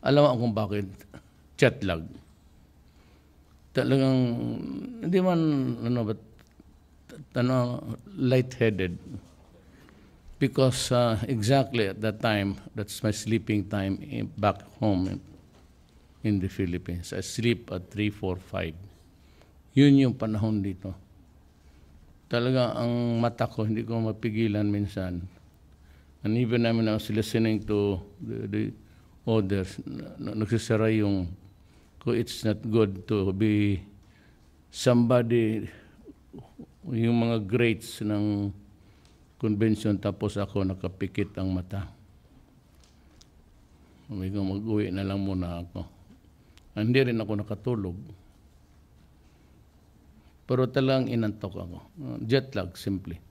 Alam mo kung bakit. Chat lag. Talagang, hindi man, ano but, ano, lightheaded. Because uh, exactly at that time, that's my sleeping time in, eh, back home in, in the Philippines. I sleep at 3, 4, 5. Yun yung panahon dito. Talaga ang mata ko, hindi ko mapigilan minsan. And even I mean, I was listening to the, the others, nagsasara yung ko it's not good to be somebody yung mga greats ng convention tapos ako nakapikit ang mata. Sabi ko, mag-uwi na lang muna ako. Ah, hindi rin ako nakatulog. Pero talang inantok ako. Ah, jet lag, simply.